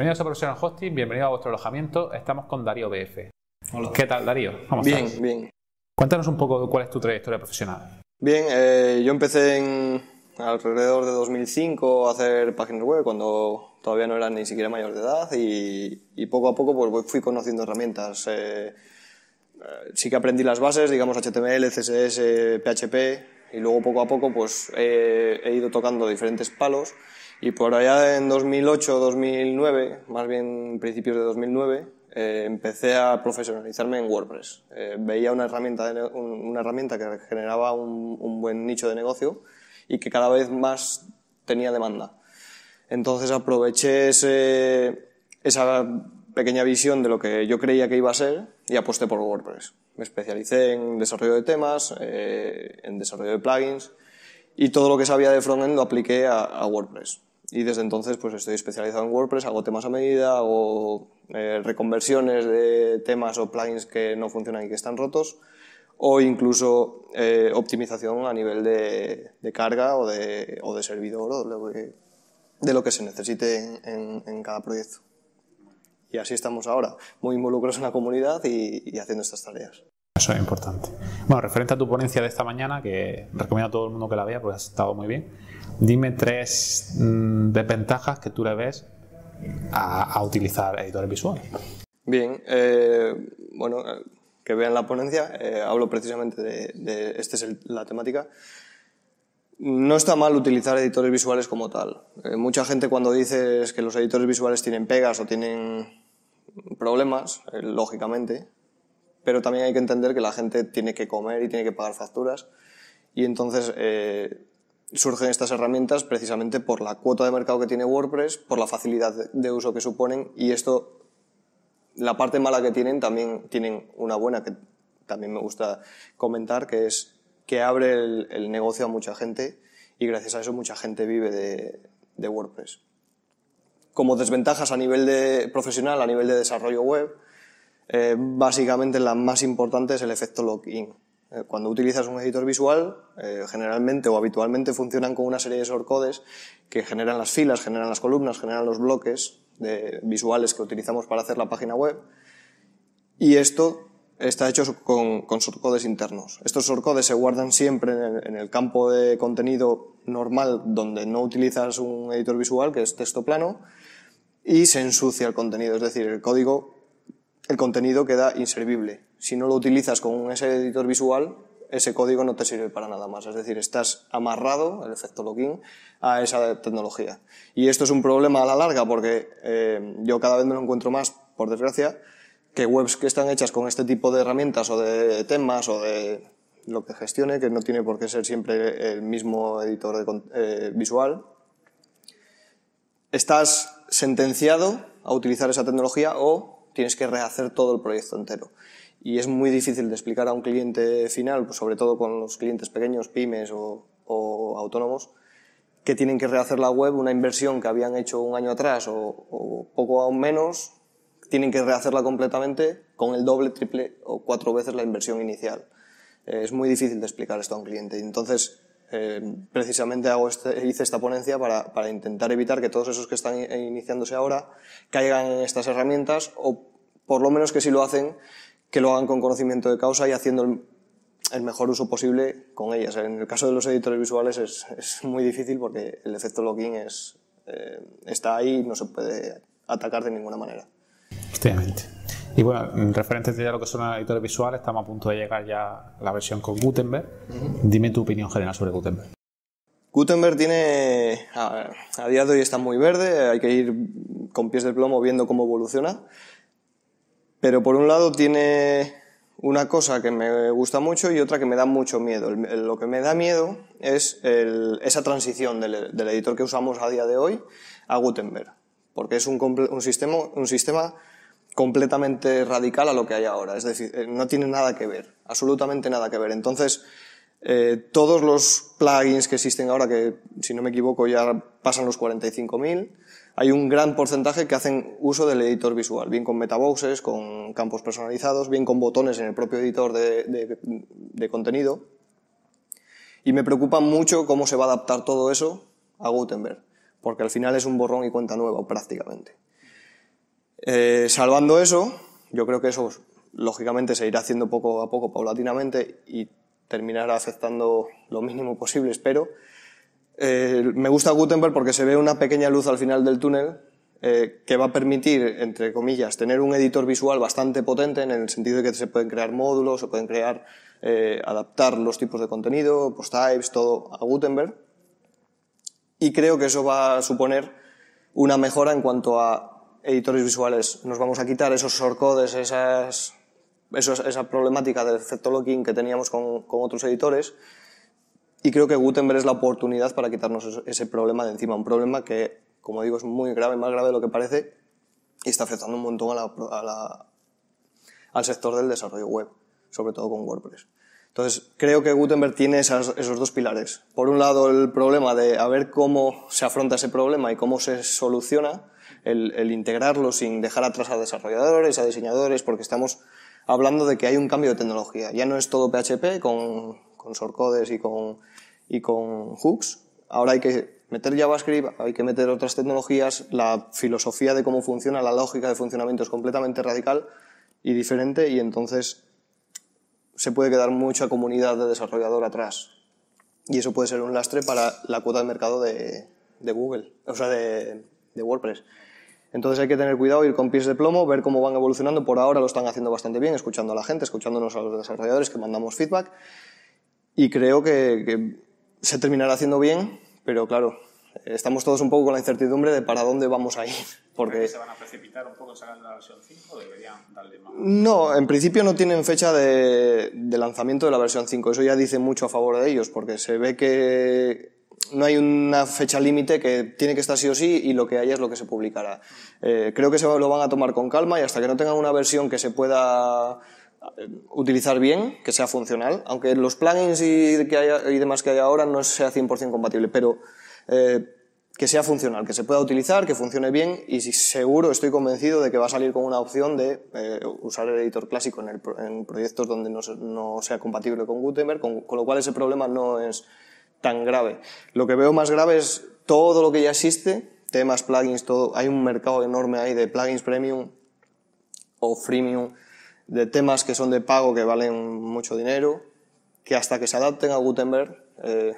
Bienvenidos a Profesional Hosting, bienvenidos a vuestro alojamiento. Estamos con Darío BF. ¿Qué tal, Darío? bien, bien. Cuéntanos un poco cuál es tu trayectoria profesional. Bien, eh, yo empecé alrededor de 2005 a hacer páginas web cuando todavía no era ni siquiera mayor de edad y, poco a poco pues, fui conociendo herramientas. Eh, eh, sí que aprendí las bases, digamos HTML, CSS, PHP y luego poco a poco pues he ido tocando diferentes palos y por allá en 2008, 2009, más bien principios de 2009, eh, empecé a profesionalizarme en WordPress. Eh, veía una herramienta, una herramienta que generaba un, buen nicho de negocio y que cada vez más tenía demanda. Entonces aproveché esa pequeña visión de lo que yo creía que iba a ser y aposté por WordPress. Me especialicé en desarrollo de temas, eh, en desarrollo de plugins y todo lo que sabía de frontend lo apliqué a WordPress y desde entonces pues estoy especializado en WordPress, hago temas a medida, hago eh, reconversiones de temas o plugins que no funcionan y que están rotos, o incluso eh, optimización a nivel de, carga o de, servidor o de lo que, se necesite en, cada proyecto. Y así estamos ahora, muy involucrados en la comunidad y haciendo estas tareas. Eso es importante. Bueno, referente a tu ponencia de esta mañana, que recomiendo a todo el mundo que la vea porque ha estado muy bien, dime tres mm, desventajas que tú le ves a, utilizar editores visuales. Bien, eh, bueno, eh, que vean la ponencia, eh, hablo precisamente de, esta es la temática. No está mal utilizar editores visuales como tal. mucha gente cuando dices que los editores visuales tienen pegas o tienen problemas, lógicamente, pero también hay que entender que la gente tiene que comer y tiene que pagar facturas. Y entonces eh, surgen estas herramientas precisamente por la cuota de mercado que tiene WordPress, por la facilidad de uso que suponen y esto, la parte mala que tienen, también tienen una buena que también me gusta comentar, que es que abre el, negocio a mucha gente y gracias a eso mucha gente vive de, de WordPress. Como desventajas a nivel de profesional, a nivel de desarrollo web, eh, básicamente la más importante es el efecto lock eh, cuando utilizas un editor visual, eh, generalmente o habitualmente funcionan con una serie de shortcodes que generan las filas, generan las columnas, generan los bloques de visuales que utilizamos para hacer la página web. Y esto está hecho con, con shortcodes internos. Estos shortcodes se guardan siempre en el campo de contenido normal donde no utilizas un editor visual, que es texto plano, y se ensucia el contenido, es decir, el código el contenido queda inservible. Si no lo utilizas con ese editor visual, ese código no te sirve para nada más. Es decir, estás amarrado, el efecto login, a esa tecnología. Y esto es un problema a la larga porque eh, yo cada vez me lo encuentro más, por desgracia, que webs que están hechas con este tipo de herramientas o de temas o de lo que gestione, que no tiene por qué ser siempre el mismo editor eh, visual, estás sentenciado a utilizar esa tecnología o tienes que rehacer todo el proyecto entero. Y es muy difícil de explicar a un cliente final, pues sobre todo con los clientes pequeños, pymes o, autónomos, que tienen que rehacer la web, una inversión que habían hecho un año atrás o, poco aún menos, tienen que rehacerla completamente con el doble, triple o cuatro veces la inversión inicial. Eh, es muy difícil de explicar esto a un cliente. Entonces, eh, precisamente hago este, hice esta ponencia para, intentar evitar que todos esos que están iniciándose ahora caigan en estas herramientas o por lo menos que si lo hacen, que lo hagan con conocimiento de causa y haciendo el, mejor uso posible con ellas. En el caso de los editores visuales es, muy difícil porque el efecto login eh, está ahí y no se puede atacar de ninguna manera. Y bueno, en a lo que son los editores visuales, estamos a punto de llegar ya a la versión con Gutenberg. Dime tu opinión general sobre Gutenberg. Gutenberg tiene, a, día de hoy está muy verde, hay que ir con pies de plomo viendo cómo evoluciona, pero por un lado tiene una cosa que me gusta mucho y otra que me da mucho miedo. lo que me da miedo es esa transición del, editor que usamos a día de hoy a Gutenberg, porque es un, sistema, un sistema completamente radical a lo que hay ahora. Es decir, eh, no tiene nada que ver, absolutamente nada que ver. Entonces, eh, todos los plugins que existen ahora, que si no me equivoco ya pasan los 45.000, hay un gran porcentaje que hacen uso del editor visual, bien con metaboxes, con campos personalizados, bien con botones en el propio editor de, de contenido. Y me preocupa mucho cómo se va a adaptar todo eso a Gutenberg, porque al final es un borrón y cuenta nueva prácticamente. Eh, salvando eso, yo creo que eso pues, lógicamente se irá haciendo poco a poco, paulatinamente, y terminará afectando lo mínimo posible, espero. Eh, me gusta Gutenberg porque se ve una pequeña luz al final del túnel eh, que va a permitir, entre comillas, tener un editor visual bastante potente en el sentido de que se pueden crear módulos, se pueden crear, adaptar los tipos de contenido, post types, todo a Gutenberg. Y creo que eso va a suponer una mejora en cuanto a editores visuales. Nos vamos a quitar esos shortcodes, esas, esa problemática del efecto locking que teníamos con, otros editores. Y creo que Gutenberg es la oportunidad para quitarnos ese problema de encima. Un problema que, como digo, es muy grave, más grave de lo que parece y está afectando un montón al sector del desarrollo web, sobre todo con WordPress. Entonces, creo que Gutenberg tiene esos dos pilares. Por un lado, el problema de a ver cómo se afronta ese problema y cómo se soluciona, el, integrarlo sin dejar atrás a desarrolladores, a diseñadores, porque estamos hablando de que hay un cambio de tecnología. Ya no es todo PHP con, con codes y con, hooks. Ahora hay que meter JavaScript, hay que meter otras tecnologías. La filosofía de cómo funciona, la lógica de funcionamiento es completamente radical y diferente y entonces se puede quedar mucha comunidad de desarrollador atrás. Y eso puede ser un lastre para la cuota de mercado de, Google, o sea, de, de WordPress. Entonces hay que tener cuidado, ir con pies de plomo, ver cómo van evolucionando. Por ahora lo están haciendo bastante bien, escuchando a la gente, escuchándonos a los desarrolladores que mandamos feedback. Y creo que, que se terminará haciendo bien, pero claro, estamos todos un poco con la incertidumbre de para dónde vamos a ir. Porque... ¿Se van a precipitar un poco en la versión 5 deberían darle No, en principio no tienen fecha de, de lanzamiento de la versión 5. Eso ya dice mucho a favor de ellos, porque se ve que no hay una fecha límite que tiene que estar sí o sí y lo que haya es lo que se publicará. Eh, creo que se lo van a tomar con calma y hasta que no tengan una versión que se pueda eh, utilizar bien, que sea funcional, aunque los plugins y, demás que hay ahora no sea 100% compatible, pero eh, que sea funcional, que se pueda utilizar, que funcione bien y seguro estoy convencido de que va a salir con una opción de usar el editor clásico en, proyectos donde no, sea compatible con Gutenberg, con lo cual ese problema no es tan grave. Lo que veo más grave es todo lo que ya existe, temas, plugins, todo. Hay un mercado enorme ahí de plugins premium o freemium, de temas que son de pago que valen mucho dinero, que hasta que se adapten a Gutenberg, eh,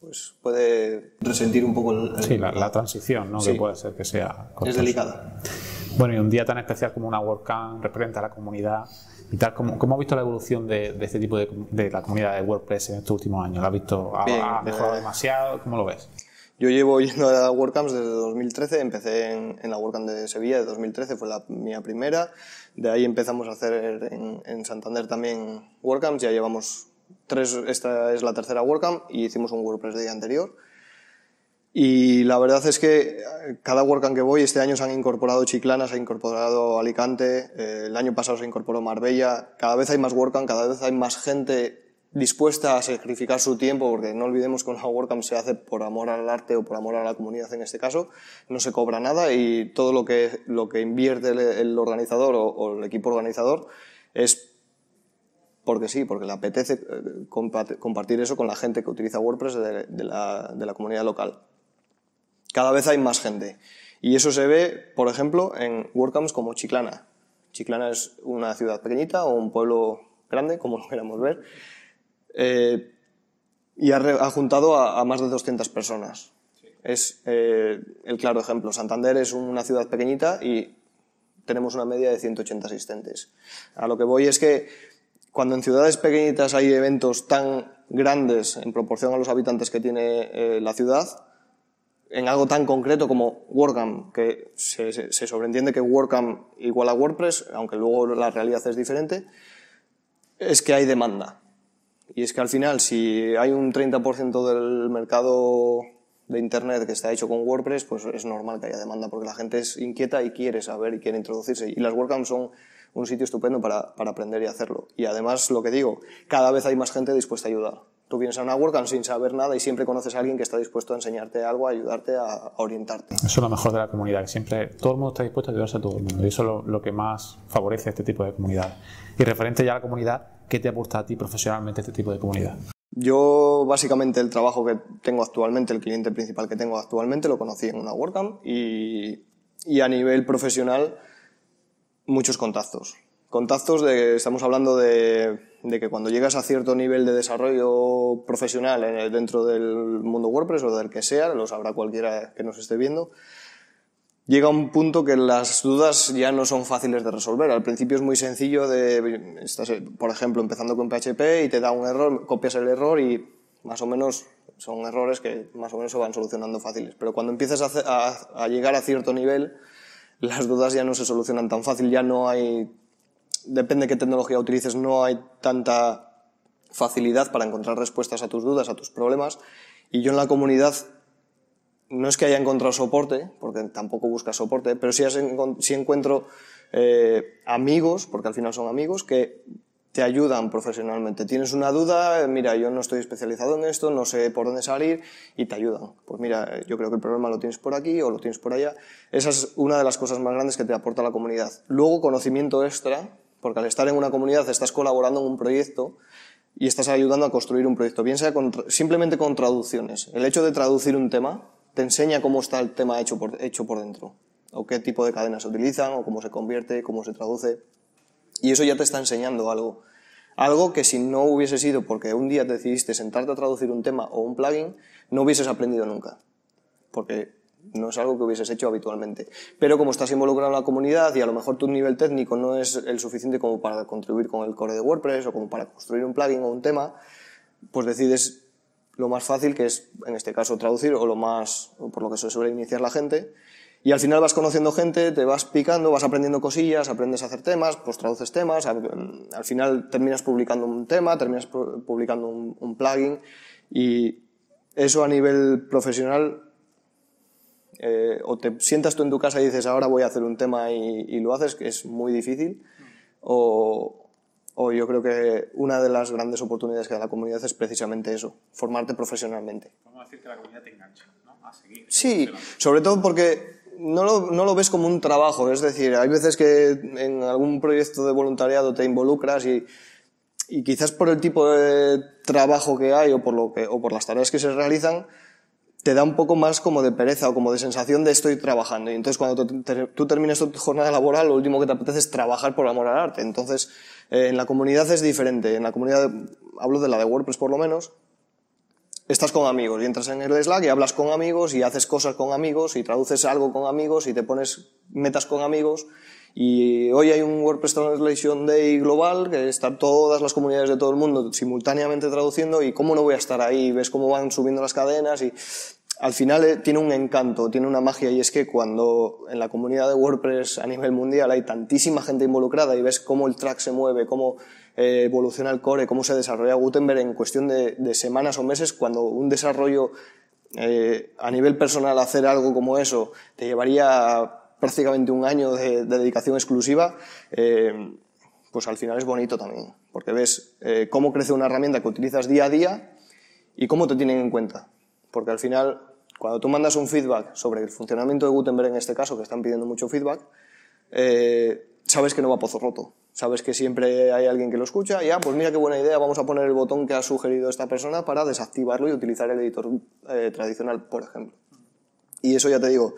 pues puede resentir un poco la, transición, ¿no? Que puede ser que sea... Es delicada. Bueno, y un día tan especial como una WordCamp representa a la comunidad y tal. ¿Cómo, has ha visto la evolución de, este tipo de, la comunidad de WordPress en estos últimos años? ¿La has visto? ¿Ha, mejorado eh, demasiado? ¿Cómo lo ves? Yo llevo yendo a WordCamps desde 2013, empecé en, la WordCamp de Sevilla de 2013, fue la mía primera, de ahí empezamos a hacer en, Santander también WordCamps, ya llevamos tres, esta es la tercera WordCamp y hicimos un WordPress día anterior y la verdad es que eh, cada WordCamp que voy, este año se han incorporado Chiclana, se ha incorporado Alicante, eh, el año pasado se incorporó Marbella, cada vez hay más WordCamp, cada vez hay más gente dispuesta a sacrificar su tiempo, porque no olvidemos que una WordCamp se hace por amor al arte o por amor a la comunidad en este caso, no se cobra nada y todo lo que, lo que invierte el, organizador o, el equipo organizador es porque sí, porque le apetece eh, compartir eso con la gente que utiliza WordPress de, la, de la comunidad local. Cada vez hay más gente. Y eso se ve, por ejemplo, en WordCamps como Chiclana. Chiclana es una ciudad pequeñita o un pueblo grande, como lo queramos ver, eh, y ha, juntado a, más de 200 personas. Es eh, el claro ejemplo. Santander es una ciudad pequeñita y tenemos una media de 180 asistentes. A lo que voy es que cuando en ciudades pequeñitas hay eventos tan grandes en proporción a los habitantes que tiene eh, la ciudad, en algo tan concreto como WordCamp, que se, sobreentiende que WordCamp igual a WordPress, aunque luego la realidad es diferente, es que hay demanda. Y es que al final, si hay un 30% del mercado de Internet que está hecho con WordPress, pues es normal que haya demanda, porque la gente es inquieta y quiere saber y quiere introducirse. Y las WordCamps son un sitio estupendo para aprender y hacerlo. Y además, lo que digo, cada vez hay más gente dispuesta a ayudar. Tú vienes a una WordCamp sin saber nada y siempre conoces a alguien que está dispuesto a enseñarte algo, a ayudarte, a orientarte. Eso es lo mejor de la comunidad, que siempre todo el mundo está dispuesto a ayudarse a todo el mundo. Y eso es lo, que más favorece este tipo de comunidad. Y referente ya a la comunidad, ¿qué te aporta a ti profesionalmente este tipo de comunidad? Yo básicamente el trabajo que tengo actualmente, el cliente principal que tengo actualmente, lo conocí en una WordCamp y a nivel profesional muchos contactos. Contactos de, estamos hablando de, que cuando llegas a cierto nivel de desarrollo profesional eh, dentro del mundo WordPress o del que sea, lo sabrá cualquiera que nos esté viendo, llega un punto que las dudas ya no son fáciles de resolver. Al principio es muy sencillo de, eh, por ejemplo, empezando con PHP y te da un error, copias el error y más o menos son errores que más o menos se van solucionando fáciles. Pero cuando empiezas a llegar a cierto nivel, las dudas ya no se solucionan tan fácil, ya no hay depende de qué tecnología utilices, no hay tanta facilidad para encontrar respuestas a tus dudas, a tus problemas. Y yo en la comunidad no es que haya encontrado soporte, porque tampoco busca soporte, pero sí, si encuentro eh, amigos, porque al final son amigos, que te ayudan profesionalmente. Tienes una duda, mira, yo no estoy especializado en esto, no sé por dónde salir y te ayudan. Pues mira, yo creo que el problema lo tienes por aquí o lo tienes por allá. Esa es una de las cosas más grandes que te aporta la comunidad. Luego, conocimiento extra, porque al estar en una comunidad estás colaborando en un proyecto y estás ayudando a construir un proyecto, bien sea simplemente con traducciones. El hecho de traducir un tema te enseña cómo está el tema hecho por, hecho por dentro, o qué tipo de cadenas se utilizan, o cómo se convierte, cómo se traduce. Y eso ya te está enseñando algo. Algo que si no hubiese sido porque un día decidiste sentarte a traducir un tema o un plugin, no hubieses aprendido nunca. Porque no es algo que hubieses hecho habitualmente. Pero como estás involucrado en la comunidad y a lo mejor tu nivel técnico no es el suficiente como para contribuir con el core de WordPress o como para construir un plugin o un tema, pues decides lo más fácil que es, en este caso, traducir o lo más, por lo que se suele iniciar la gente. Y al final vas conociendo gente, te vas picando, vas aprendiendo cosillas, aprendes a hacer temas, pues traduces temas, al, final terminas publicando un tema, terminas publicando un plugin y eso a nivel profesional eh, o te sientas tú en tu casa y dices, ahora voy a hacer un tema y, lo haces, que es muy difícil, o, o, yo creo que una de las grandes oportunidades que da la comunidad es precisamente eso, formarte profesionalmente. Vamos decir que la comunidad te engancha, ¿no? Sí, sobre todo porque no lo, no lo, ves como un trabajo, es decir, hay veces que en algún proyecto de voluntariado te involucras y, y quizás por el tipo de trabajo que hay o por, lo que, o por las tareas que se realizan, te da un poco más como de pereza o como de sensación de estoy trabajando. Y entonces cuando tú terminas tu jornada laboral, lo último que te apetece es trabajar por amor al arte. Entonces, eh, en la comunidad es diferente. En la comunidad, hablo de la de WordPress por lo menos, estás con amigos y entras en el Slack y hablas con amigos y haces cosas con amigos y traduces algo con amigos y te pones metas con amigos y hoy hay un WordPress Translation Day global, que están todas las comunidades de todo el mundo simultáneamente traduciendo y cómo no voy a estar ahí, ves cómo van subiendo las cadenas y al final eh, tiene un encanto, tiene una magia y es que cuando en la comunidad de WordPress a nivel mundial hay tantísima gente involucrada y ves cómo el track se mueve, cómo eh, evoluciona el core, cómo se desarrolla Gutenberg en cuestión de, semanas o meses, cuando un desarrollo eh, a nivel personal hacer algo como eso te llevaría prácticamente un año de, dedicación exclusiva, eh, pues al final es bonito también, porque ves eh, cómo crece una herramienta que utilizas día a día y cómo te tienen en cuenta. Porque al final, cuando tú mandas un feedback sobre el funcionamiento de Gutenberg en este caso, que están pidiendo mucho feedback, eh, sabes que no va a pozo roto. Sabes que siempre hay alguien que lo escucha y, ah, pues mira qué buena idea, vamos a poner el botón que ha sugerido esta persona para desactivarlo y utilizar el editor tradicional, por ejemplo. Y eso ya te digo,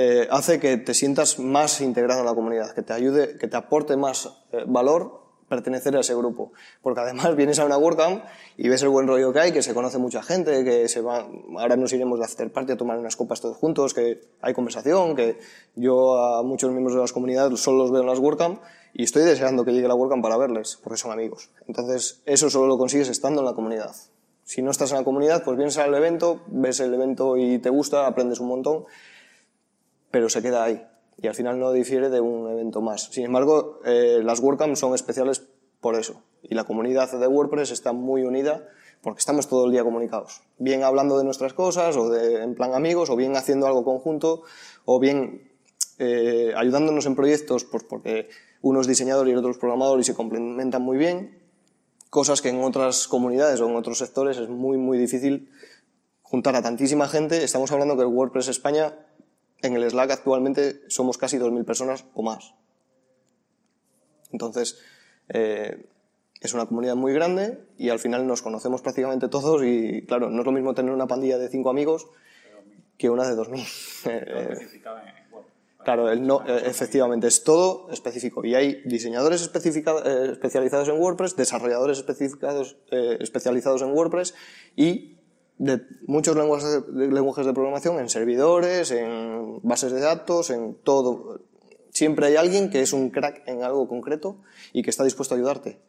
eh, hace que te sientas más integrado en la comunidad, que te ayude, que te aporte más eh, valor pertenecer a ese grupo. Porque además vienes a una WordCamp y ves el buen rollo que hay, que se conoce mucha gente, que se va, ahora nos iremos de hacer parte, a tomar unas copas todos juntos, que hay conversación, que yo a muchos miembros de las comunidades solo los veo en las WordCamp y estoy deseando que llegue la WordCamp para verles, porque son amigos. Entonces, eso solo lo consigues estando en la comunidad. Si no estás en la comunidad, pues vienes al evento, ves el evento y te gusta, aprendes un montón pero se queda ahí y al final no difiere de un evento más. Sin embargo, eh, las WordCamps son especiales por eso y la comunidad de WordPress está muy unida porque estamos todo el día comunicados, bien hablando de nuestras cosas o de, en plan amigos o bien haciendo algo conjunto o bien eh, ayudándonos en proyectos pues porque uno es diseñador y el otro es programador y se complementan muy bien, cosas que en otras comunidades o en otros sectores es muy muy difícil juntar a tantísima gente. Estamos hablando que el WordPress España en el Slack actualmente somos casi 2.000 personas o más. Entonces, eh, es una comunidad muy grande y al final nos conocemos prácticamente todos y claro, no es lo mismo tener una pandilla de cinco amigos que una de 2.000. Eh, claro, eh, efectivamente, es todo específico. Y hay diseñadores especializados en WordPress, desarrolladores especializados en WordPress y de muchos lenguajes de, lenguajes de programación, en servidores, en bases de datos, en todo. Siempre hay alguien que es un crack en algo concreto y que está dispuesto a ayudarte.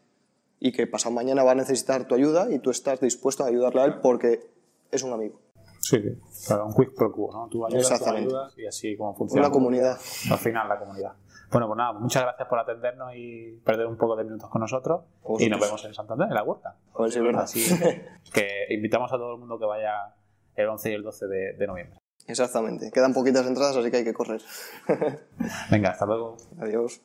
Y que pasado mañana va a necesitar tu ayuda y tú estás dispuesto a ayudarle a él porque es un amigo. Sí, claro, un quick pro quo, ¿no? Tú ayudas, a ayudas y así como funciona. Una comunidad. Al final, la comunidad. Bueno, pues nada, muchas gracias por atendernos y perder un poco de minutos con nosotros. y nos vemos en Santander, en la huerta. Pues es verdad. Así que, invitamos a todo el mundo que vaya el 11 y el 12 de noviembre. Exactamente. Quedan poquitas entradas, así que hay que correr. Venga, hasta luego. Adiós.